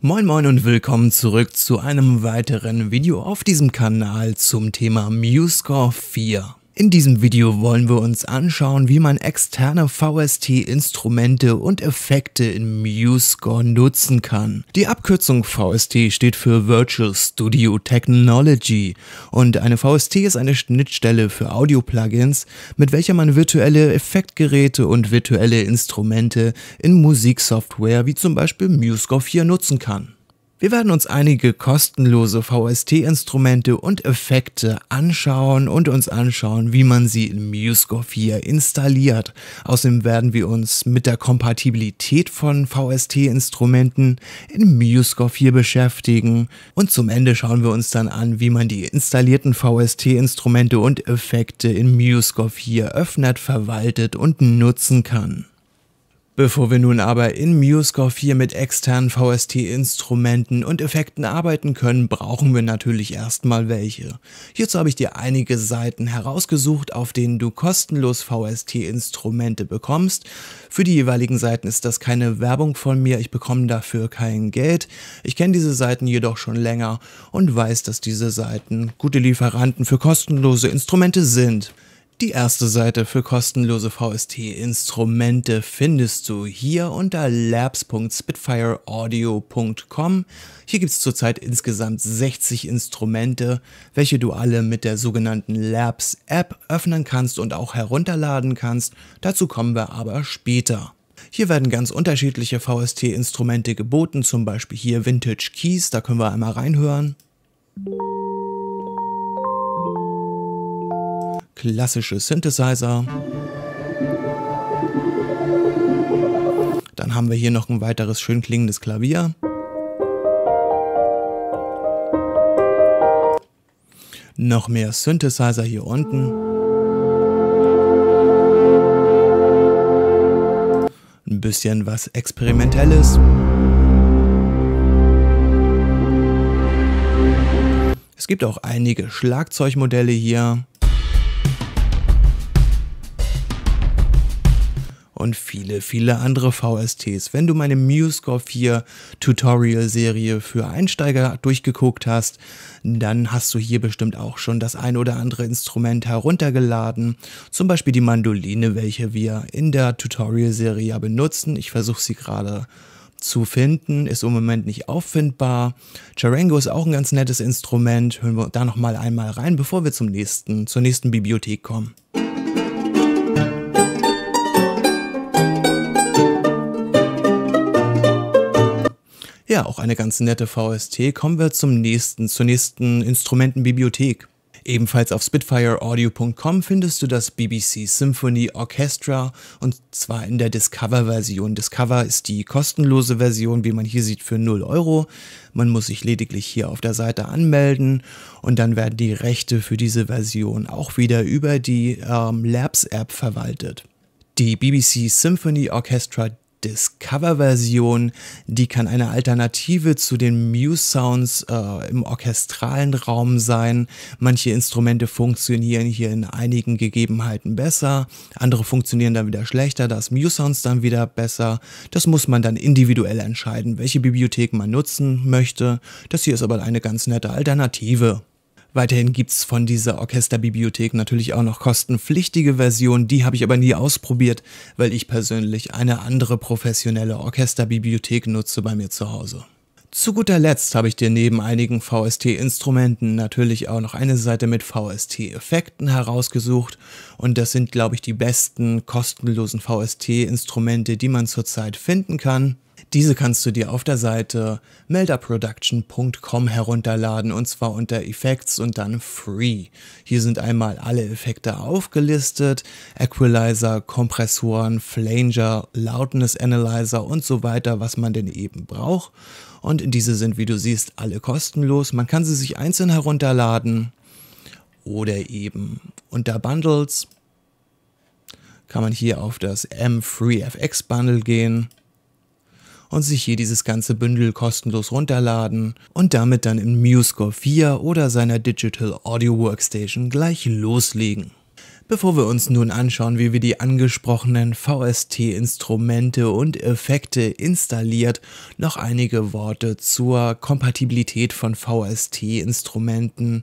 Moin moin und willkommen zurück zu einem weiteren Video auf diesem Kanal zum Thema MuseScore 4. In diesem Video wollen wir uns anschauen, wie man externe VST-Instrumente und Effekte in MuseScore nutzen kann. Die Abkürzung VST steht für Virtual Studio Technology und eine VST ist eine Schnittstelle für Audio-Plugins, mit welcher man virtuelle Effektgeräte und virtuelle Instrumente in Musiksoftware wie zum Beispiel MuseScore 4 nutzen kann. Wir werden uns einige kostenlose VST-Instrumente und Effekte anschauen und uns anschauen, wie man sie in MuseScore 4 installiert. Außerdem werden wir uns mit der Kompatibilität von VST-Instrumenten in MuseScore 4 beschäftigen und zum Ende schauen wir uns dann an, wie man die installierten VST-Instrumente und Effekte in MuseScore 4 öffnet, verwaltet und nutzen kann. Bevor wir nun aber in MuseScore 4 mit externen VST-Instrumenten und Effekten arbeiten können, brauchen wir natürlich erstmal welche. Hierzu habe ich dir einige Seiten herausgesucht, auf denen du kostenlos VST-Instrumente bekommst. Für die jeweiligen Seiten ist das keine Werbung von mir, ich bekomme dafür kein Geld. Ich kenne diese Seiten jedoch schon länger und weiß, dass diese Seiten gute Lieferanten für kostenlose Instrumente sind. Die erste Seite für kostenlose VST-Instrumente findest du hier unter labs.spitfireaudio.com. Hier gibt es zurzeit insgesamt 60 Instrumente, welche du alle mit der sogenannten Labs-App öffnen kannst und auch herunterladen kannst. Dazu kommen wir aber später. Hier werden ganz unterschiedliche VST-Instrumente geboten, zum Beispiel hier Vintage Keys, da können wir einmal reinhören. klassische Synthesizer. Dann haben wir hier noch ein weiteres schön klingendes Klavier. Noch mehr Synthesizer hier unten. Ein bisschen was Experimentelles. Es gibt auch einige Schlagzeugmodelle hier. und viele, viele andere VSTs. Wenn du meine MuseScore 4 Tutorial-Serie für Einsteiger durchgeguckt hast, dann hast du hier bestimmt auch schon das ein oder andere Instrument heruntergeladen. Zum Beispiel die Mandoline, welche wir in der Tutorial-Serie ja benutzen. Ich versuche sie gerade zu finden, ist im Moment nicht auffindbar. Charango ist auch ein ganz nettes Instrument. Hören wir da noch mal einmal rein, bevor wir zum nächsten, zur nächsten Bibliothek kommen. ja auch eine ganz nette VST, kommen wir zum nächsten, zur nächsten Instrumentenbibliothek. Ebenfalls auf SpitfireAudio.com findest du das BBC Symphony Orchestra und zwar in der Discover-Version. Discover ist die kostenlose Version, wie man hier sieht, für 0 Euro. Man muss sich lediglich hier auf der Seite anmelden und dann werden die Rechte für diese Version auch wieder über die ähm, Labs-App verwaltet. Die BBC Symphony Orchestra Discover-Version, die kann eine Alternative zu den Muse-Sounds äh, im orchestralen Raum sein. Manche Instrumente funktionieren hier in einigen Gegebenheiten besser, andere funktionieren dann wieder schlechter, das Muse-Sounds dann wieder besser. Das muss man dann individuell entscheiden, welche Bibliothek man nutzen möchte. Das hier ist aber eine ganz nette Alternative. Weiterhin gibt es von dieser Orchesterbibliothek natürlich auch noch kostenpflichtige Versionen, die habe ich aber nie ausprobiert, weil ich persönlich eine andere professionelle Orchesterbibliothek nutze bei mir zu Hause. Zu guter Letzt habe ich dir neben einigen VST-Instrumenten natürlich auch noch eine Seite mit VST-Effekten herausgesucht und das sind, glaube ich, die besten kostenlosen VST-Instrumente, die man zurzeit finden kann. Diese kannst du dir auf der Seite melderproduction.com herunterladen und zwar unter Effects und dann Free. Hier sind einmal alle Effekte aufgelistet, Equalizer, Kompressoren, Flanger, Loudness Analyzer und so weiter, was man denn eben braucht. Und diese sind, wie du siehst, alle kostenlos. Man kann sie sich einzeln herunterladen oder eben unter Bundles kann man hier auf das M3FX Bundle gehen und sich hier dieses ganze Bündel kostenlos runterladen und damit dann im MuseScore 4 oder seiner Digital Audio Workstation gleich loslegen. Bevor wir uns nun anschauen, wie wir die angesprochenen VST-Instrumente und Effekte installiert, noch einige Worte zur Kompatibilität von VST-Instrumenten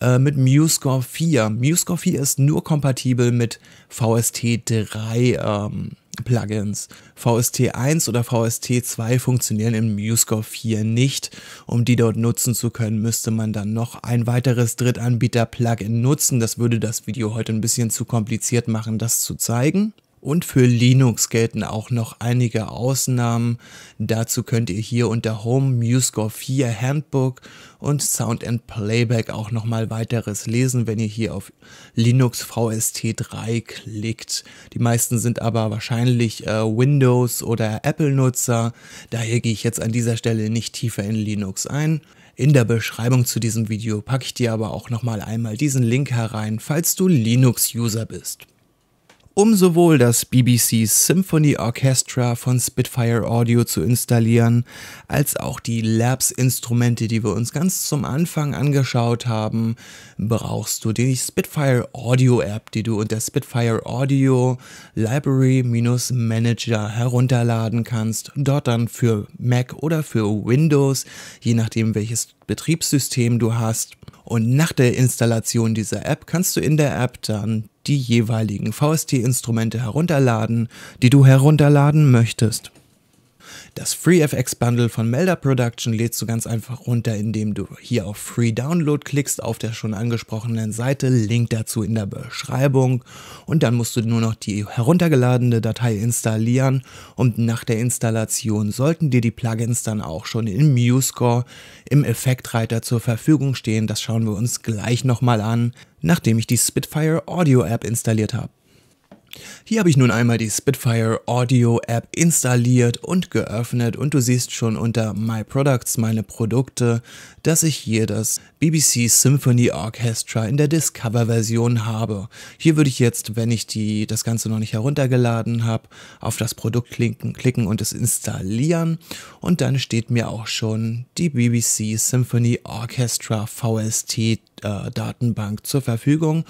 äh, mit MuseScore 4. MuseScore 4 ist nur kompatibel mit VST 3. Ähm, Plugins. VST1 oder VST2 funktionieren im MuseScore 4 nicht. Um die dort nutzen zu können, müsste man dann noch ein weiteres Drittanbieter-Plugin nutzen. Das würde das Video heute ein bisschen zu kompliziert machen, das zu zeigen. Und für Linux gelten auch noch einige Ausnahmen. Dazu könnt ihr hier unter Home MuseScore 4 Handbook und Sound and Playback auch nochmal weiteres lesen, wenn ihr hier auf Linux VST3 klickt. Die meisten sind aber wahrscheinlich äh, Windows- oder Apple-Nutzer, daher gehe ich jetzt an dieser Stelle nicht tiefer in Linux ein. In der Beschreibung zu diesem Video packe ich dir aber auch nochmal einmal diesen Link herein, falls du Linux-User bist um sowohl das BBC Symphony Orchestra von Spitfire Audio zu installieren, als auch die Labs-Instrumente, die wir uns ganz zum Anfang angeschaut haben, brauchst du die Spitfire Audio App, die du unter Spitfire Audio Library-Manager herunterladen kannst, dort dann für Mac oder für Windows, je nachdem welches Betriebssystem du hast, und nach der Installation dieser App kannst du in der App dann die jeweiligen VST-Instrumente herunterladen, die du herunterladen möchtest. Das FreeFX Bundle von Melder Production lädst du ganz einfach runter, indem du hier auf Free Download klickst auf der schon angesprochenen Seite, Link dazu in der Beschreibung und dann musst du nur noch die heruntergeladene Datei installieren und nach der Installation sollten dir die Plugins dann auch schon in MuseScore im Effektreiter zur Verfügung stehen. Das schauen wir uns gleich nochmal an, nachdem ich die Spitfire Audio App installiert habe. Hier habe ich nun einmal die Spitfire Audio App installiert und geöffnet und du siehst schon unter My Products, meine Produkte, dass ich hier das BBC Symphony Orchestra in der Discover-Version habe. Hier würde ich jetzt, wenn ich die, das Ganze noch nicht heruntergeladen habe, auf das Produkt klicken, klicken und es installieren und dann steht mir auch schon die BBC Symphony Orchestra VST äh, Datenbank zur Verfügung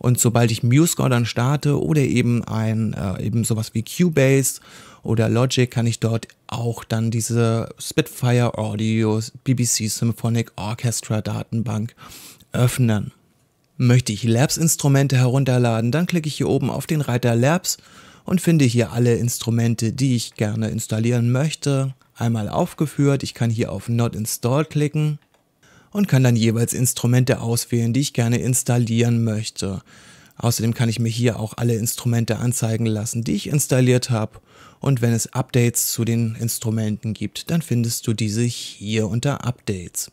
und sobald ich MuseGo dann starte oder eben ein äh, eben sowas wie Cubase oder Logic, kann ich dort auch dann diese Spitfire Audio BBC Symphonic Orchestra Datenbank öffnen. Möchte ich Labs-Instrumente herunterladen, dann klicke ich hier oben auf den Reiter Labs und finde hier alle Instrumente, die ich gerne installieren möchte, einmal aufgeführt. Ich kann hier auf Not Installed klicken und kann dann jeweils Instrumente auswählen, die ich gerne installieren möchte. Außerdem kann ich mir hier auch alle Instrumente anzeigen lassen, die ich installiert habe. Und wenn es Updates zu den Instrumenten gibt, dann findest du diese hier unter Updates.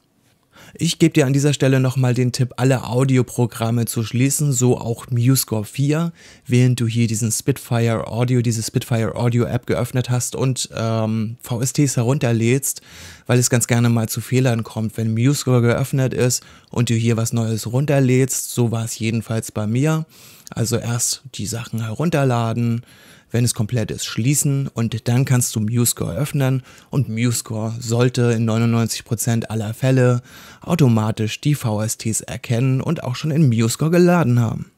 Ich gebe dir an dieser Stelle nochmal den Tipp, alle Audioprogramme zu schließen, so auch MuseScore 4, während du hier diesen Spitfire Audio, diese Spitfire Audio App geöffnet hast und ähm, VSTs herunterlädst, weil es ganz gerne mal zu Fehlern kommt, wenn MuseScore geöffnet ist und du hier was Neues runterlädst. So war es jedenfalls bei mir. Also erst die Sachen herunterladen, wenn es komplett ist, schließen und dann kannst du MuseScore öffnen und MuseScore sollte in 99% aller Fälle automatisch die VSTs erkennen und auch schon in MuseScore geladen haben.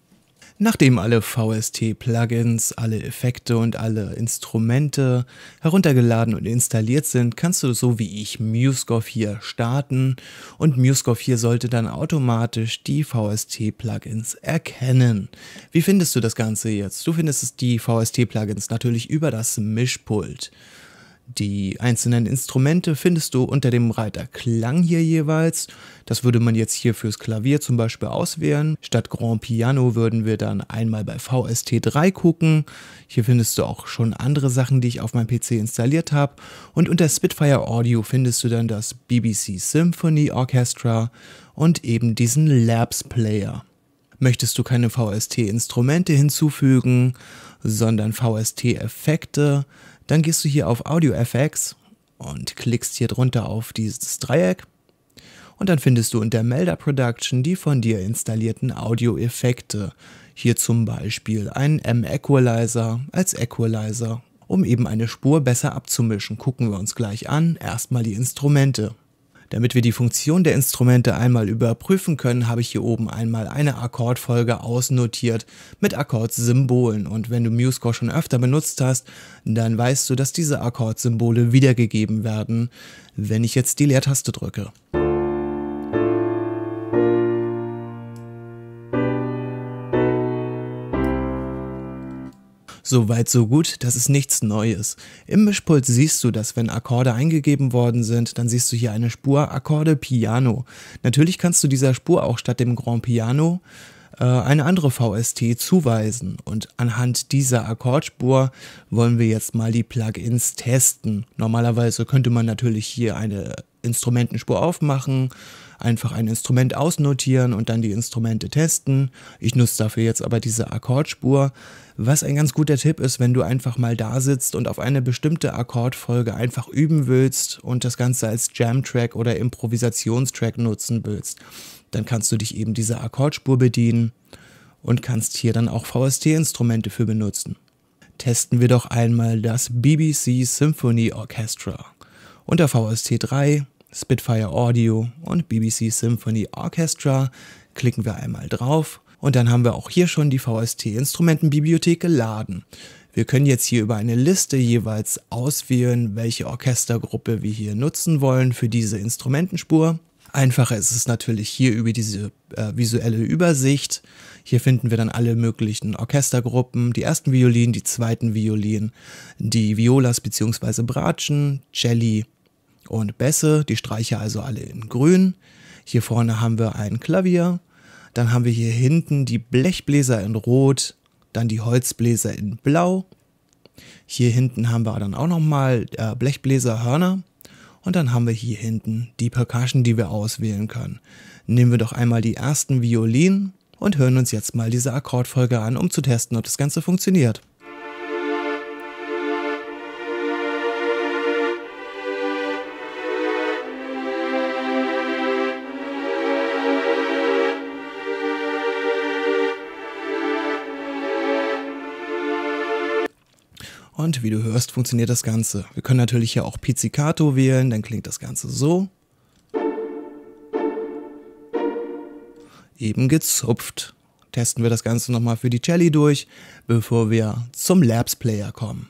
Nachdem alle VST-Plugins, alle Effekte und alle Instrumente heruntergeladen und installiert sind, kannst du so wie ich MuseScore 4 starten und MuseScore 4 sollte dann automatisch die VST-Plugins erkennen. Wie findest du das Ganze jetzt? Du findest die VST-Plugins natürlich über das Mischpult. Die einzelnen Instrumente findest du unter dem Reiter Klang hier jeweils. Das würde man jetzt hier fürs Klavier zum Beispiel auswählen. Statt Grand Piano würden wir dann einmal bei VST3 gucken. Hier findest du auch schon andere Sachen, die ich auf meinem PC installiert habe. Und unter Spitfire Audio findest du dann das BBC Symphony Orchestra und eben diesen Labs Player möchtest du keine VST-Instrumente hinzufügen, sondern VST-Effekte, dann gehst du hier auf Audio FX und klickst hier drunter auf dieses Dreieck und dann findest du unter Melder Production die von dir installierten Audio-Effekte. Hier zum Beispiel ein M-Equalizer als Equalizer, um eben eine Spur besser abzumischen. Gucken wir uns gleich an, erstmal die Instrumente. Damit wir die Funktion der Instrumente einmal überprüfen können, habe ich hier oben einmal eine Akkordfolge ausnotiert mit Akkordsymbolen. Und wenn du MuseScore schon öfter benutzt hast, dann weißt du, dass diese Akkordsymbole wiedergegeben werden, wenn ich jetzt die Leertaste drücke. Soweit so gut, das ist nichts Neues. Im Mischpult siehst du, dass wenn Akkorde eingegeben worden sind, dann siehst du hier eine Spur Akkorde Piano. Natürlich kannst du dieser Spur auch statt dem Grand Piano äh, eine andere VST zuweisen und anhand dieser Akkordspur wollen wir jetzt mal die Plugins testen. Normalerweise könnte man natürlich hier eine Instrumentenspur aufmachen, einfach ein Instrument ausnotieren und dann die Instrumente testen. Ich nutze dafür jetzt aber diese Akkordspur, was ein ganz guter Tipp ist, wenn du einfach mal da sitzt und auf eine bestimmte Akkordfolge einfach üben willst und das Ganze als Jam-Track oder Improvisationstrack nutzen willst. Dann kannst du dich eben dieser Akkordspur bedienen und kannst hier dann auch VST-Instrumente für benutzen. Testen wir doch einmal das BBC Symphony Orchestra und der VST 3, Spitfire Audio und BBC Symphony Orchestra klicken wir einmal drauf und dann haben wir auch hier schon die VST Instrumentenbibliothek geladen. Wir können jetzt hier über eine Liste jeweils auswählen, welche Orchestergruppe wir hier nutzen wollen für diese Instrumentenspur. Einfacher ist es natürlich hier über diese äh, visuelle Übersicht. Hier finden wir dann alle möglichen Orchestergruppen, die ersten Violinen, die zweiten Violinen, die Violas bzw. Bratschen, Celli und Bässe, die Streicher also alle in grün. Hier vorne haben wir ein Klavier, dann haben wir hier hinten die Blechbläser in rot, dann die Holzbläser in blau. Hier hinten haben wir dann auch nochmal äh, Blechbläserhörner. Und dann haben wir hier hinten die Percussion, die wir auswählen können. Nehmen wir doch einmal die ersten Violinen und hören uns jetzt mal diese Akkordfolge an, um zu testen, ob das Ganze funktioniert. Und wie du hörst, funktioniert das Ganze. Wir können natürlich hier auch Pizzicato wählen, dann klingt das Ganze so. Eben gezupft. Testen wir das Ganze nochmal für die Celli durch, bevor wir zum Labs Player kommen.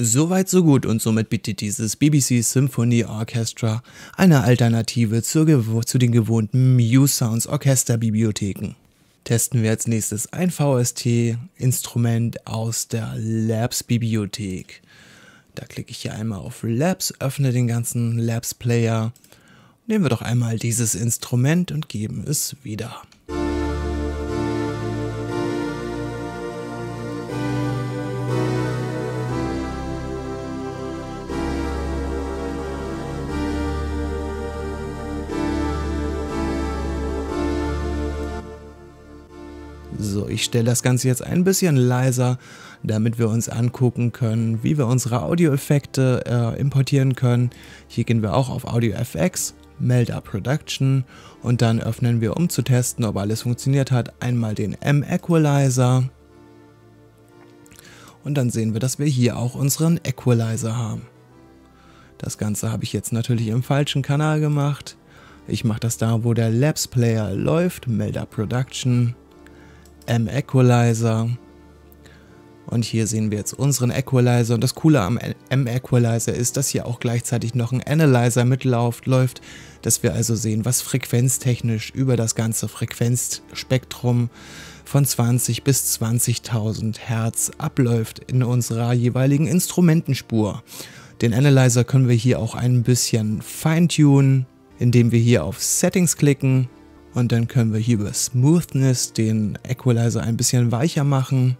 Soweit so gut und somit bietet dieses BBC Symphony Orchestra eine Alternative zu den gewohnten Muse Sounds Orchester Bibliotheken. Testen wir als nächstes ein VST-Instrument aus der Labs-Bibliothek. Da klicke ich hier einmal auf Labs, öffne den ganzen Labs-Player, nehmen wir doch einmal dieses Instrument und geben es wieder. Ich stelle das Ganze jetzt ein bisschen leiser, damit wir uns angucken können, wie wir unsere Audioeffekte äh, importieren können. Hier gehen wir auch auf Audio FX, Melder Production und dann öffnen wir, um zu testen, ob alles funktioniert hat, einmal den M-Equalizer. Und dann sehen wir, dass wir hier auch unseren Equalizer haben. Das Ganze habe ich jetzt natürlich im falschen Kanal gemacht. Ich mache das da, wo der Labs Player läuft, Melder Production. M-Equalizer. Und hier sehen wir jetzt unseren Equalizer. Und das Coole am M-Equalizer ist, dass hier auch gleichzeitig noch ein Analyzer mitläuft, dass wir also sehen, was frequenztechnisch über das ganze Frequenzspektrum von 20 bis 20.000 Hertz abläuft in unserer jeweiligen Instrumentenspur. Den Analyzer können wir hier auch ein bisschen feintunen, indem wir hier auf Settings klicken und dann können wir hier über Smoothness den Equalizer ein bisschen weicher machen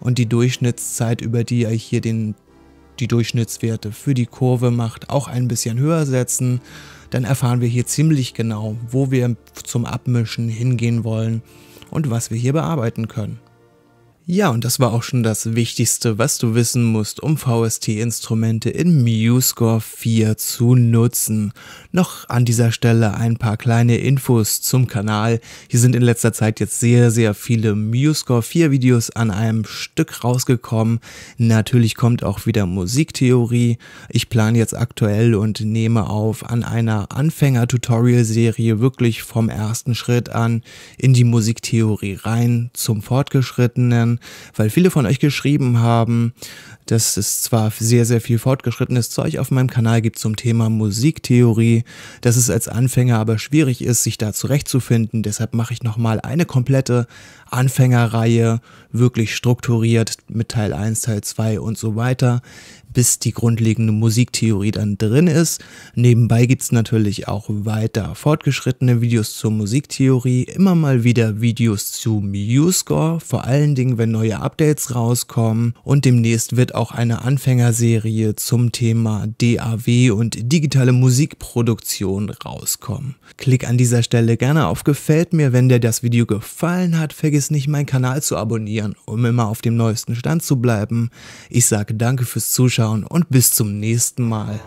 und die Durchschnittszeit, über die er hier den, die Durchschnittswerte für die Kurve macht, auch ein bisschen höher setzen. Dann erfahren wir hier ziemlich genau, wo wir zum Abmischen hingehen wollen und was wir hier bearbeiten können. Ja, und das war auch schon das Wichtigste, was du wissen musst, um VST-Instrumente in MuseScore 4 zu nutzen. Noch an dieser Stelle ein paar kleine Infos zum Kanal. Hier sind in letzter Zeit jetzt sehr, sehr viele MuseScore 4 Videos an einem Stück rausgekommen. Natürlich kommt auch wieder Musiktheorie. Ich plane jetzt aktuell und nehme auf an einer Anfänger-Tutorial-Serie wirklich vom ersten Schritt an in die Musiktheorie rein zum Fortgeschrittenen weil viele von euch geschrieben haben, dass es zwar sehr, sehr viel fortgeschrittenes Zeug auf meinem Kanal gibt zum Thema Musiktheorie, dass es als Anfänger aber schwierig ist, sich da zurechtzufinden. Deshalb mache ich nochmal eine komplette Anfängerreihe, wirklich strukturiert mit Teil 1, Teil 2 und so weiter bis die grundlegende Musiktheorie dann drin ist. Nebenbei gibt es natürlich auch weiter fortgeschrittene Videos zur Musiktheorie, immer mal wieder Videos zu MuseScore, vor allen Dingen, wenn neue Updates rauskommen. Und demnächst wird auch eine Anfängerserie zum Thema DAW und digitale Musikproduktion rauskommen. Klick an dieser Stelle gerne auf Gefällt mir, wenn dir das Video gefallen hat. Vergiss nicht, meinen Kanal zu abonnieren, um immer auf dem neuesten Stand zu bleiben. Ich sage danke fürs Zuschauen Zuschauen und bis zum nächsten Mal.